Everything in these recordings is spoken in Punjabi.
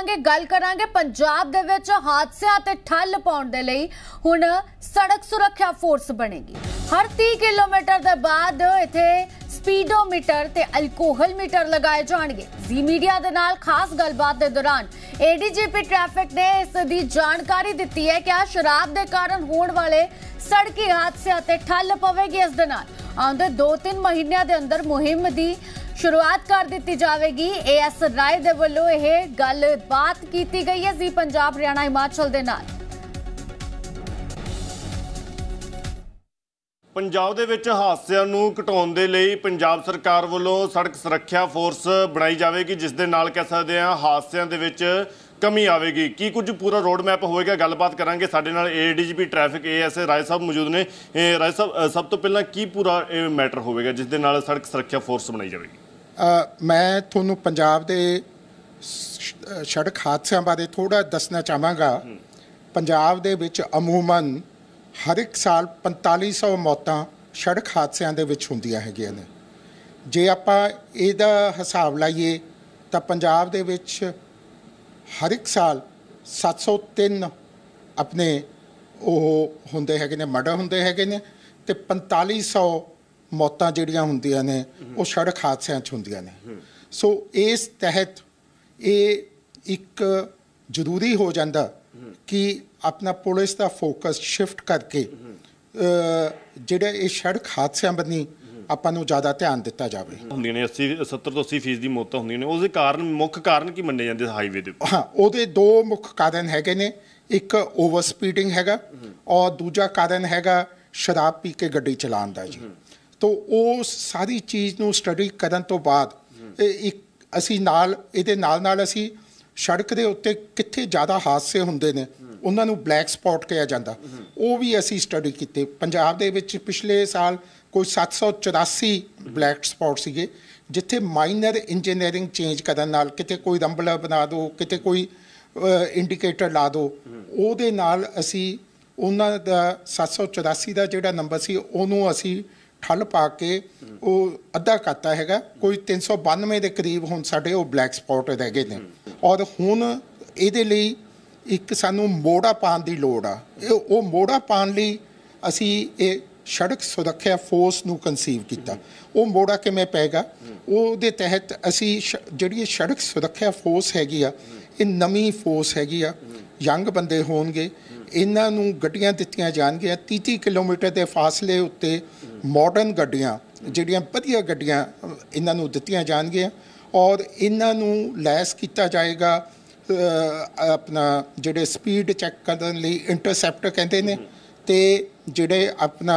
ਕਰਾਂਗੇ ਗੱਲ ਕਰਾਂਗੇ ਪੰਜਾਬ ਦੇ ਵਿੱਚ ਹਾਦਸਿਆਂ ਤੇ ਠੱਲ ਪਾਉਣ ਦੇ ਲਈ ਹੁਣ ਸੜਕ ਸੁਰੱਖਿਆ ਫੋਰਸ ਬਣੇਗੀ ਹਰ 30 ਕਿਲੋਮੀਟਰ ਦੇ ਬਾਅਦ ਇੱਥੇ ਸਪੀਡੋਮੀਟਰ ਤੇ ਅਲਕੋਹਲ ਮੀਟਰ ਲਗਾਏ ਜਾਣਗੇ ਜੀ ਮੀਡੀਆ ਦੇ ਨਾਲ ਖਾਸ ਗੱਲਬਾਤ ਦੇ ਦੌਰਾਨ ਏਡੀਜੀਪੀ ਟ੍ਰੈਫਿਕ ਨੇ ਇਸ ਦੀ ਜਾਣਕਾਰੀ ਦਿੱਤੀ ਹੈ ਕਿ ਆ ਸ਼ਰਾਬ ਦੇ ਕਾਰਨ ਹੋਣ ਵਾਲੇ ਸੜਕੀ ਹਾਦਸਿਆਂ ਤੇ ਠੱਲ ਪਵੇਗੀ ਇਸ ਦੇ ਨਾਲ ਆਉਂਦੇ 2-3 ਮਹੀਨਿਆਂ ਦੇ ਅੰਦਰ ਮੁਹਿੰਮ ਦੀ ਸ਼ੁਰੂਆਤ ਕਰ ਦਿੱਤੀ ਜਾਵੇਗੀ ਏਐਸ ਰਾਏ ਦੇ ਵੱਲੋਂ ਇਹ ਗੱਲਬਾਤ ਕੀਤੀ ਗਈ ਹੈ ਜੀ ਪੰਜਾਬ ਹਰਿਆਣਾ ਹਿਮਾਚਲ ਦੇ ਨਾਲ ਪੰਜਾਬ ਦੇ ਵਿੱਚ ਹਾਦਸਿਆਂ ਨੂੰ ਘਟਾਉਣ ਦੇ ਲਈ ਪੰਜਾਬ ਸਰਕਾਰ ਵੱਲੋਂ ਸੜਕ ਸੁਰੱਖਿਆ ਫੋਰਸ ਬਣਾਈ ਜਾਵੇਗੀ ਜਿਸ ਦੇ ਨਾਲ ਕਹਿ ਸਕਦੇ ਹਾਂ ਹਾਦਸਿਆਂ ਦੇ ਵਿੱਚ ਕਮੀ ਆਵੇਗੀ ਕੀ ਕੁਝ ਪੂਰਾ ਰੋਡ ਮੈਪ ਹੋਏਗਾ ਗੱਲਬਾਤ ਕਰਾਂਗੇ ਸਾਡੇ ਨਾਲ ADGP traffic AS Rai Sahib ਮੌਜੂਦ ਨੇ ਰਾਏ ਸਾਹਿਬ ਸਭ ਤੋਂ ਪਹਿਲਾਂ ਕੀ ਪੂਰਾ ਇਹ ਮੈਟਰ ਹੋਵੇਗਾ ਜਿਸ ਦੇ ਨਾਲ ਸੜਕ ਸੁਰੱਖਿਆ ਫੋਰਸ ਬਣਾਈ ਜਾਵੇਗੀ ਮੈਂ ਤੁਹਾਨੂੰ ਪੰਜਾਬ ਦੇ ਸੜਕ ਹਾਦਸਿਆਂ ਬਾਰੇ ਥੋੜਾ ਦੱਸਣਾ ਚਾਹਾਂਗਾ ਪੰਜਾਬ ਦੇ ਵਿੱਚ ਅਮੂਮਨ ਹਰ ਇੱਕ ਸਾਲ 4500 ਮੌਤਾਂ ਸੜਕ ਹਾਦਸਿਆਂ ਦੇ ਵਿੱਚ ਹੁੰਦੀਆਂ ਹੈਗੀਆਂ ਨੇ ਜੇ ਆਪਾਂ ਇਹਦਾ ਹਿਸਾਬ ਲਾਈਏ ਤਾਂ ਪੰਜਾਬ ਦੇ ਵਿੱਚ ਹਰ ਇੱਕ ਸਾਲ 703 ਆਪਣੇ ਉਹ ਹੁੰਦੇ ਹੈਗੇ ਨੇ ਮਰਡਰ ਹੁੰਦੇ ਹੈਗੇ ਨੇ ਤੇ 4500 ਮੌਤਾਂ ਜਿਹੜੀਆਂ ਹੁੰਦੀਆਂ ਨੇ ਉਹ ਸੜਕ ਹਾਦਸਿਆਂ 'ਚ ਹੁੰਦੀਆਂ ਨੇ ਸੋ ਇਸ ਤਹਿਤ ਇਹ ਇੱਕ ਜ਼ਰੂਰੀ ਹੋ ਜਾਂਦਾ ਕਿ ਆਪਣਾ ਪੁਲਿਸ ਦਾ ਫੋਕਸ ਸ਼ਿਫਟ ਕਰਕੇ ਜਿਹੜੇ ਇਹ ਸੜਕ ਹਾਦਸਿਆਂ ਬੰਨੀ ਆਪਾਂ ਨੂੰ ਜ਼ਿਆਦਾ ਧਿਆਨ ਦਿੱਤਾ ਜਾਵੇ ਹੁੰਦੀਆਂ ਨੇ 80 70 ਤੋਂ 80% ਦੀ ਮੌਤਾਂ ਹੁੰਦੀਆਂ ਨੇ ਉਹਦੇ ਕਾਰਨ ਮੁੱਖ ਕਾਰਨ ਕੀ ਮੰਨੇ ਜਾਂਦੇ ਹਾਈਵੇ ਦੇ ਹਾਂ ਉਹਦੇ ਦੋ ਮੁੱਖ ਕਾਰਨ ਹੈਗੇ ਨੇ ਇੱਕ ਓਵਰ ਸਪੀਡਿੰਗ ਹੈਗਾ ਔਰ ਦੂਜਾ ਕਾਰਨ ਹੈਗਾ ਸ਼ਰਾਬ ਪੀ ਕੇ ਗੱਡੀ ਚਲਾਉਣ ਦਾ ਜੀ ਤੋਂ ਉਹ ਸਾਰੀ ਚੀਜ਼ ਨੂੰ ਸਟੱਡੀ ਕਰਨ ਤੋਂ ਬਾਅਦ ਇੱਕ ਅਸੀਂ ਨਾਲ ਇਹਦੇ ਨਾਲ ਨਾਲ ਅਸੀਂ ਸੜਕ ਦੇ ਉੱਤੇ ਕਿੱਥੇ ਜ਼ਿਆਦਾ ਹਾਦਸੇ ਹੁੰਦੇ ਨੇ ਉਹਨਾਂ ਨੂੰ ਬਲੈਕ ਸਪੌਟ ਕਿਹਾ ਜਾਂਦਾ ਉਹ ਵੀ ਅਸੀਂ ਸਟੱਡੀ ਕੀਤੇ ਪੰਜਾਬ ਦੇ ਵਿੱਚ ਪਿਛਲੇ ਸਾਲ ਕੋਈ 784 ਬਲੈਕ ਸਪੌਟ ਸੀਗੇ ਜਿੱਥੇ ਮਾਈਨਰ ਇੰਜੀਨੀਅਰਿੰਗ ਚੇਂਜ ਕਰਨ ਨਾਲ ਕਿਤੇ ਕੋਈ ਰੰਬਲਾ ਬਣਾ ਦੋ ਕਿਤੇ ਕੋਈ ਇੰਡੀਕੇਟਰ ਲਾ ਦੋ ਉਹਦੇ ਨਾਲ ਅਸੀਂ ਉਹਨਾਂ ਦਾ 784 ਦਾ ਜਿਹੜਾ ਨੰਬਰ ਸੀ ਉਹਨੂੰ ਅਸੀਂ ਠੱਲ ਪਾ ਕੇ ਉਹ ਅੱਧਾ ਕਰਤਾ ਹੈਗਾ ਕੋਈ 392 ਦੇ ਕਰੀਬ ਹੁਣ ਸਾਡੇ ਉਹ ਬਲੈਕ ਸਪੌਟ ਰਹਿ ਨੇ ਔਰ ਹੁਣ ਇਹਦੇ ਲਈ ਇੱਕ ਸਾਨੂੰ ਮੋੜਾ ਪਾਣ ਦੀ ਲੋੜ ਆ ਇਹ ਉਹ ਮੋੜਾ ਪਾਣ ਲਈ ਅਸੀਂ ਇਹ ਸੜਕ ਸੁਰੱਖਿਆ ਫੋਰਸ ਨੂੰ ਕਨਸੀਵ ਕੀਤਾ ਉਹ ਮੋੜਾ ਕਿਵੇਂ ਪੈਗਾ ਉਹਦੇ ਤਹਿਤ ਅਸੀਂ ਜਿਹੜੀ ਸੜਕ ਸੁਰੱਖਿਆ ਫੋਰਸ ਹੈਗੀ ਆ ਇਹ ਨਵੀਂ ਫੋਰਸ ਹੈਗੀ ਆ ਯੰਗ ਬੰਦੇ ਹੋਣਗੇ ਇਹਨਾਂ ਨੂੰ ਗੱਡੀਆਂ ਦਿੱਤੀਆਂ ਜਾਣਗੀਆਂ 30 ਕਿਲੋਮੀਟਰ ਦੇ ਫਾਸਲੇ ਉੱਤੇ ਮਾਡਰਨ ਗੱਡੀਆਂ ਜਿਹੜੀਆਂ ਵਧੀਆ ਗੱਡੀਆਂ ਇਹਨਾਂ ਨੂੰ ਦਿੱਤੀਆਂ ਜਾਣਗੀਆਂ ਔਰ ਇਹਨਾਂ ਨੂੰ ਲੈਸ ਕੀਤਾ ਜਾਏਗਾ ਆਪਣਾ ਜਿਹੜੇ ਸਪੀਡ ਚੈੱਕ ਕਰਨ ਲਈ ਇੰਟਰਸੈਪਟਰ ਕਹਿੰਦੇ ਨੇ ਤੇ ਜਿਹੜੇ ਆਪਣਾ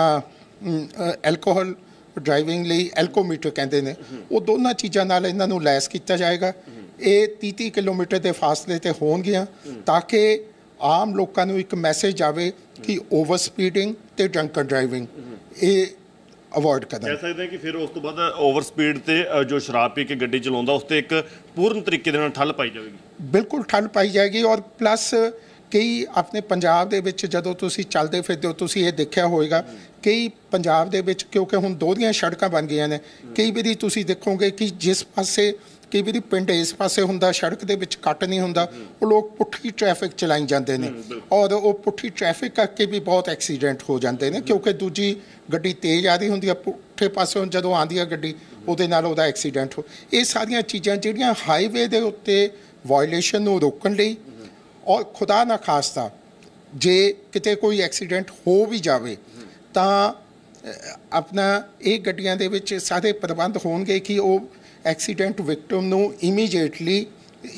ਐਲਕੋਹਲ ਡਰਾਈਵਿੰਗ ਲਈ ਐਲਕੋਮੀਟਰ ਕਹਿੰਦੇ ਨੇ ਉਹ ਦੋਨਾਂ ਚੀਜ਼ਾਂ ਨਾਲ ਇਹਨਾਂ ਨੂੰ ਲੈਸ ਕੀਤਾ ਜਾਏਗਾ ਇਹ 30 ਕਿਲੋਮੀਟਰ ਦੇ ਫਾਸਲੇ ਤੇ ਹੋਣਗੀਆਂ ਤਾਂ ਕਿ ਆਮ ਲੋਕਾਂ ਨੂੰ ਇੱਕ ਮੈਸੇਜ ਆਵੇ ਕਿ ਓਵਰ ਸਪੀਡਿੰਗ ਤੇ ਡਰੰਕਨ ਡਰਾਈਵਿੰਗ ਇਹ ਅਵੋਇਡ ਕਰਾਂ ਕਹਿ ਸਕਦੇ ਹਾਂ ਕਿ ਫਿਰ ਉਸ ਤੋਂ ਬਾਅਦ ਓਵਰ ਸਪੀਡ ਤੇ ਜੋ ਸ਼ਰਾਬ ਪੀ ਕੇ ਗੱਡੀ ਚਲਾਉਂਦਾ ਉਸ ਤੇ ਇੱਕ ਪੂਰਨ ਤਰੀਕੇ ਦੇ ਨਾਲ ਠੱਲ ਪਾਈ ਜਾਵੇਗੀ ਬਿਲਕੁਲ ਠੱਲ ਪਾਈ ਜਾਏਗੀ ਔਰ ਪਲੱਸ ਕਈ ਆਪਣੇ ਪੰਜਾਬ ਦੇ ਵਿੱਚ ਜਦੋਂ ਤੁਸੀਂ ਚੱਲਦੇ ਫਿਰਦੇ ਹੋ ਤੁਸੀਂ ਇਹ ਦੇਖਿਆ ਹੋਵੇਗਾ ਕਈ ਪੰਜਾਬ ਦੇ ਵਿੱਚ ਕਿਉਂਕਿ ਹੁਣ ਦੋਹਰੀਆਂ ਸੜਕਾਂ ਬਣ ਗਈਆਂ ਨੇ ਕਈ ਵਾਰੀ ਤੁਸੀਂ ਦੇਖੋਗੇ ਕਿ ਜਿਸ ਪਾਸੇ ਕਈ ਵਾਰੀ ਪਿੰਡ ਇਸ ਪਾਸੇ ਹੁੰਦਾ ਸੜਕ ਦੇ ਵਿੱਚ ਕੱਟ ਨਹੀਂ ਹੁੰਦਾ ਉਹ ਲੋਕ ਪੁੱਠੀ ਟ੍ਰੈਫਿਕ ਚਲਾਈ ਜਾਂਦੇ ਨੇ ਔਰ ਉਹ ਪੁੱਠੀ ਟ੍ਰੈਫਿਕ ਕਰਕੇ ਵੀ ਬਹੁਤ ਐਕਸੀਡੈਂਟ ਹੋ ਜਾਂਦੇ ਨੇ ਕਿਉਂਕਿ ਦੂਜੀ ਗੱਡੀ ਤੇਜ਼ ਆ ਰਹੀ ਹੁੰਦੀ ਆ ਪੁੱਠੇ ਪਾਸੇੋਂ ਜਦੋਂ ਆਂਦੀ ਆ ਗੱਡੀ ਉਹਦੇ ਨਾਲ ਉਹਦਾ ਐਕਸੀਡੈਂਟ ਹੋ ਇਹ ਸਾਰੀਆਂ ਚੀਜ਼ਾਂ ਜਿਹੜੀਆਂ ਹਾਈਵੇ ਦੇ ਉੱਤੇ ਵਾਇਲੇਸ਼ਨ ਨੂੰ ਰੋਕਣ ਲਈ ਔਰ ਖੁਦਾ ਨਾ ਖਾਸਤਾ ਜੇ ਕਿਤੇ ਕੋਈ ਐਕਸੀਡੈਂਟ ਹੋ ਵੀ ਜਾਵੇ ਤਾਂ ਆਪਣਾ ਇਹ ਗੱਡੀਆਂ ਦੇ ਵਿੱਚ ਸਾਰੇ ਪ੍ਰਬੰਧ ਹੋਣਗੇ ਕਿ ਉਹ ਐਕਸੀਡੈਂਟ ਵਿਕਟਮ ਨੂੰ ਇਮੀਡੀਏਟਲੀ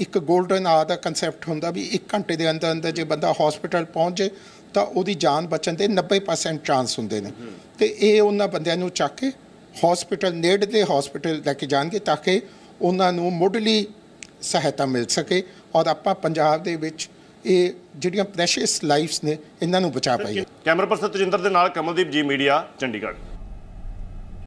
ਇੱਕ 골ਡਨ ਆਰ ਦਾ ਕਨਸੈਪਟ ਹੁੰਦਾ ਵੀ 1 ਘੰਟੇ ਦੇ ਅੰਦਰ ਅੰਦਰ ਜੇ ਬੰਦਾ ਹਸਪੀਟਲ ਪਹੁੰਚ ਜੇ ਤਾਂ ਉਹਦੀ ਜਾਨ ਬਚਣ ਦੇ 90% ਚਾਂਸ ਹੁੰਦੇ ਨੇ ਤੇ ਇਹ ਉਹਨਾਂ ਬੰਦਿਆਂ ਨੂੰ ਚੱਕ ਕੇ ਹਸਪੀਟਲ ਨੇੜੇ ਦੇ ਹਸਪੀਟਲ ਲੈ ਕੇ ਜਾਣਗੇ ਤਾਂ ਕਿ ਉਹਨਾਂ ਨੂੰ ਮੁੱਢਲੀ ਸਹਾਇਤਾ ਮਿਲ ਸਕੇ ਔਰ ਆਪਾਂ ਪੰਜਾਬ ਦੇ ਵਿੱਚ ਇਹ ਜਿਹੜੀਆਂ ਪ੍ਰੈਸ਼ੀਅਸ ਲਾਈਫਸ ਨੇ ਇਹਨਾਂ ਨੂੰ ਬਚਾ ਪਾਈਏ ਕੈਮਰਾ ਪਰਸਨ ਤਜਿੰਦਰ ਦੇ ਨਾਲ ਕਮਲਦੀਪ ਜੀ ਮੀਡੀਆ ਚੰਡੀਗੜ੍ਹ